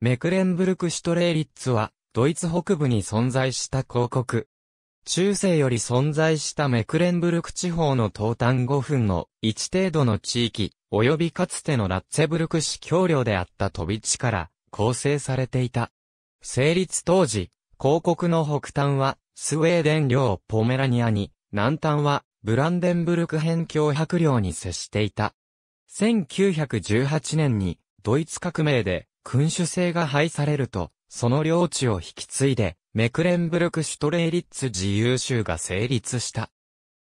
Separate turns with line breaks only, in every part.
メクレンブルクシュトレーリッツは、ドイツ北部に存在した広告。中世より存在したメクレンブルク地方の東端5分の1程度の地域、及びかつてのラッツェブルク市橋梁であった飛び地から構成されていた。成立当時、広告の北端はスウェーデン領ポメラニアに、南端はブランデンブルク辺境白領に接していた。1918年にドイツ革命で君主制が廃されると、その領地を引き継いで、メクレンブルク・シュトレーリッツ自由州が成立した。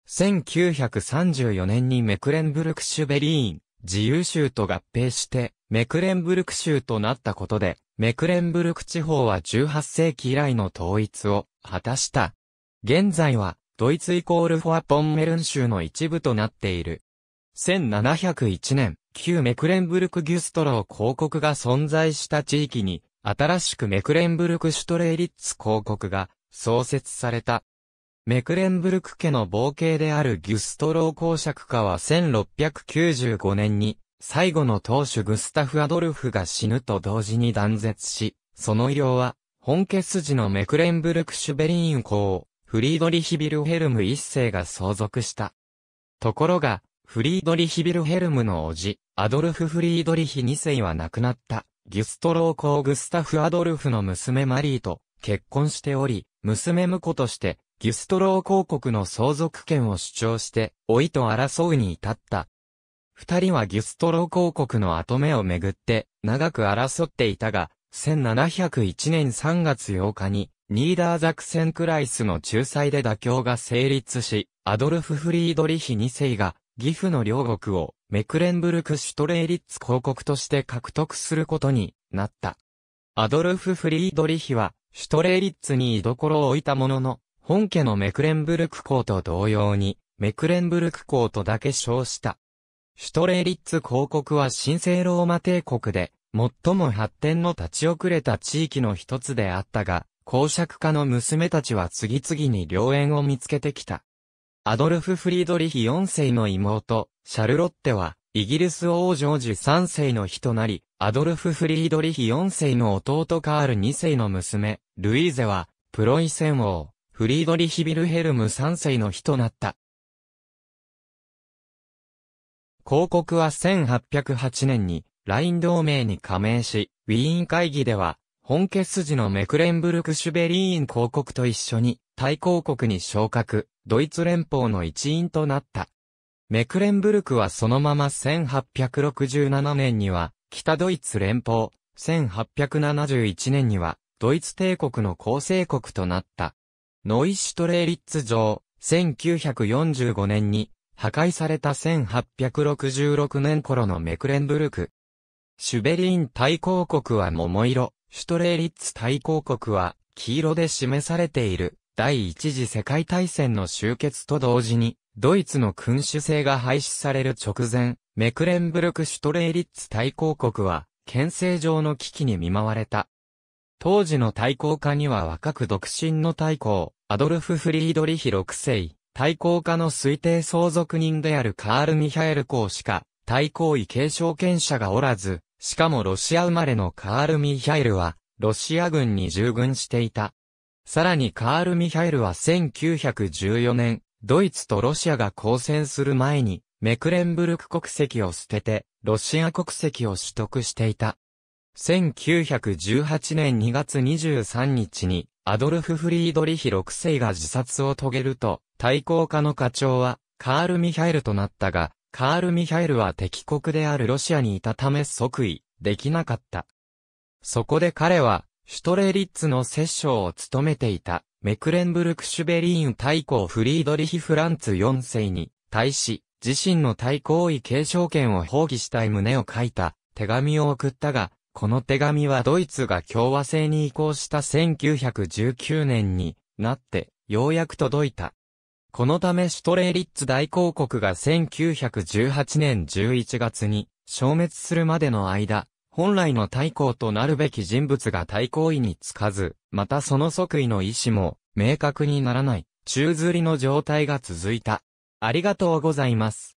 1934年にメクレンブルクシュベリーン、自由州と合併して、メクレンブルク州となったことで、メクレンブルク地方は18世紀以来の統一を果たした。現在は、ドイツイコールフォアポンメルン州の一部となっている。1701年、旧メクレンブルク・ギュストロー公国が存在した地域に、新しくメクレンブルク・シュトレーリッツ公国が創設された。メクレンブルク家の冒険であるギュストロー公爵家は1695年に、最後の当主グスタフ・アドルフが死ぬと同時に断絶し、その医療は、本家筋のメクレンブルク・シュベリーン公フリードリヒ・ビルヘルム一世が相続した。ところが、フリードリヒ・ビルヘルムの叔父、アドルフ・フリードリヒ2世は亡くなった、ギュストロー公グスタフ・アドルフの娘マリーと結婚しており、娘婿として、ギュストロー公国の相続権を主張して、老いと争うに至った。二人はギュストロー公国の跡目をめぐって、長く争っていたが、1701年3月8日に、ニーダーザクセンクライスの仲裁で妥協が成立し、アドルフ・フリードリヒ2世が、義父の両国をメクレンブルク・シュトレーリッツ広告として獲得することになった。アドルフ・フリードリヒは、シュトレーリッツに居所を置いたものの、本家のメクレンブルク校と同様に、メクレンブルク校とだけ称した。シュトレーリッツ広告は神聖ローマ帝国で、最も発展の立ち遅れた地域の一つであったが、公爵家の娘たちは次々に良縁を見つけてきた。アドルフ・フリードリヒ4世の妹、シャルロッテは、イギリス王ジョージ3世の日となり、アドルフ・フリードリヒ4世の弟カール2世の娘、ルイーゼは、プロイセン王、フリードリヒ・ビルヘルム3世の日となった。広告は1808年に、ライン同盟に加盟し、ウィーン会議では、本決筋のメクレンブルク・シュベリーン広告と一緒に、大公国に昇格、ドイツ連邦の一員となった。メクレンブルクはそのまま1867年には、北ドイツ連邦、1871年には、ドイツ帝国の構成国となった。ノイシュトレーリッツ城、1945年に、破壊された1866年頃のメクレンブルク。シュベリーン大公国は桃色、シュトレーリッツ大公国は黄色で示されている。第一次世界大戦の終結と同時に、ドイツの君主制が廃止される直前、メクレンブルク・シュトレーリッツ大公国は、憲政上の危機に見舞われた。当時の大公家には若く独身の大公、アドルフ・フリードリヒ6世、大公家の推定相続人であるカール・ミハエル公しか、大公位継承権者がおらず、しかもロシア生まれのカール・ミハエルは、ロシア軍に従軍していた。さらにカール・ミハエルは1914年、ドイツとロシアが交戦する前に、メクレンブルク国籍を捨てて、ロシア国籍を取得していた。1918年2月23日に、アドルフ・フリードリヒ6世が自殺を遂げると、対抗家の課長は、カール・ミハエルとなったが、カール・ミハエルは敵国であるロシアにいたため即位、できなかった。そこで彼は、シュトレーリッツの摂政を務めていた、メクレンブルク・シュベリーン大公フリードリヒ・フランツ4世に、対し、自身の大公位継承権を放棄したい旨を書いた、手紙を送ったが、この手紙はドイツが共和制に移行した1919年になって、ようやく届いた。このためシュトレーリッツ大公国が1918年11月に消滅するまでの間、本来の太閤となるべき人物が対抗位につかず、またその即位の意思も明確にならない、宙吊りの状態が続いた。ありがとうございます。